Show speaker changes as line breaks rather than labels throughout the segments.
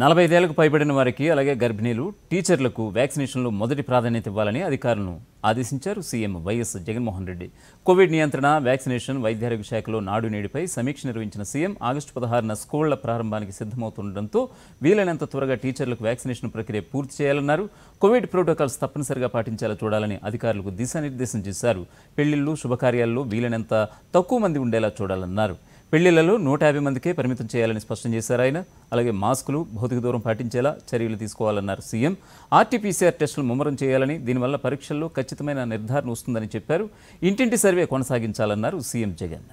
నలభై ఐదేళ్లకు పైబడిన వారికి అలాగే గర్భిణీలు టీచర్లకు వ్యాక్సినేషన్లు మొదటి ప్రాధాన్యత ఇవ్వాలని అధికారులను ఆదేశించారు CM YS Jaganmohan Reddy Covid నియంత్రణ వ్యాక్సినేషన్ వైద్యారోగ్య శాఖలో నాడు నేడిపై సమీక్ష నిర్వహించిన సీఎం ఆగస్టు పదహారున స్కూళ్ల ప్రారంభానికి సిద్ధమవుతుండటంతో వీలైనంత త్వరగా టీచర్లకు వ్యాక్సినేషన్ ప్రక్రియ పూర్తి చేయాలన్నారు కోవిడ్ ప్రోటోకాల్స్ తప్పనిసరిగా పాటించేలా చూడాలని అధికారులకు దిశానిర్దేశం చేశారు పెళ్లిళ్లు శుభకార్యాల్లో వీలైనంత తక్కువ మంది ఉండేలా చూడాలన్నారు పెళ్లిళ్లలో నూట యాభై మందికే పరిమితం చేయాలని స్పష్టం చేశారు ఆయన అలాగే మాస్కులు భౌతిక దూరం పాటించేలా చర్యలు తీసుకోవాలన్నారు సీఎం ఆర్టీపీసీఆర్ టెస్టులు ముమ్మరం చేయాలని దీనివల్ల పరీక్షల్లో ఖచ్చితమైన నిర్ధారణ వస్తుందని చెప్పారు ఇంటింటి సర్వే కొనసాగించాలన్నారు సీఎం జగన్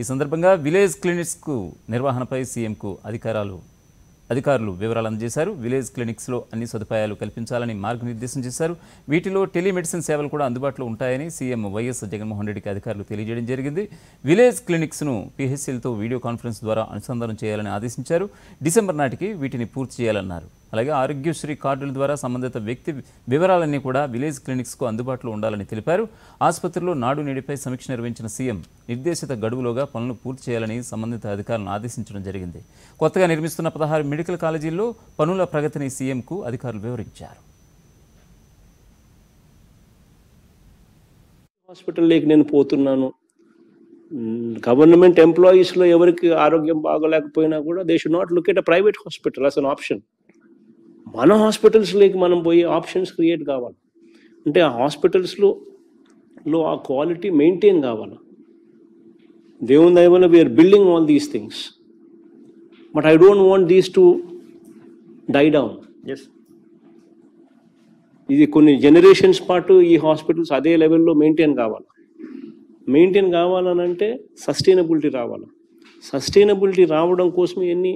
ఈ సందర్భంగా విలేజ్ క్లినిక్స్కు నిర్వహణపై సీఎంకు అధికారాలు అధికారులు వివరాలు అందజేశారు విలేజ్ క్లినిక్స్లో అన్ని సదుపాయాలు కల్పించాలని మార్గనిర్దేశం చేశారు వీటిలో టెలిమెడిసిన్ సేవలు కూడా అందుబాటులో ఉంటాయని సీఎం వైఎస్ జగన్మోహన్ రెడ్డికి అధికారులు తెలియజేయడం జరిగింది విలేజ్ క్లినిక్స్ను పీహెచ్సీలతో వీడియో కాన్ఫరెన్స్ ద్వారా అనుసంధానం చేయాలని ఆదేశించారు డిసెంబర్ నాటికి వీటిని పూర్తి చేయాలన్నారు అలాగే ఆరోగ్యశ్రీ కార్డుల ద్వారా సంబంధిత వ్యక్తి వివరాలన్నీ కూడా విలేజ్ క్లినిక్స్కు అందుబాటులో ఉండాలని తెలిపారు ఆసుపత్రిలో నాడు నీడిపై సమీక్ష నిర్వహించిన సీఎం నిర్దేశిత గడువులోగా పనులు పూర్తి చేయాలని సంబంధిత అధికారులను ఆదేశించడం జరిగింది కొత్తగా నిర్మిస్తున్న పదహారు మెడికల్ కాలేజీల్లో పనుల ప్రగతిని సీఎంకు అధికారులు వివరించారు
హాస్పిటల్లోకి నేను పోతున్నాను గవర్నమెంట్ ఎంప్లాయీస్లో ఎవరికి ఆరోగ్యం బాగోలేకపోయినా కూడా they should not look at a private hospital as an option మన హాస్పిటల్స్లోకి మనం పోయే ఆప్షన్స్ క్రియేట్ కావాలి అంటే ఆ హాస్పిటల్స్లో లో ఆ క్వాలిటీ మెయింటైన్ కావాలి దేవుని దైవన్ we are building all these things but I don't want these to die down as ఇది కొన్ని జనరేషన్స్ పాటు ఈ హాస్పిటల్స్ అదే లెవెల్లో మెయింటైన్ కావాలి మెయింటైన్ కావాలనంటే సస్టైనబిలిటీ రావాలి సస్టైనబిలిటీ రావడం కోసం ఎన్ని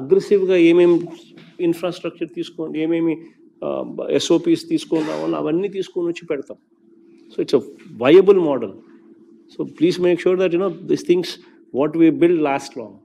అగ్రెసివ్గా ఏమేమి इंफ्रास्ट्रक्चर తీస్కోండి ఏమేమి এসఓపిస్ తీసుకోనా వణ అన్ని తీసుకోని నుంచి పెడతాం so it's a viable model so please make sure that you know this things what we build last long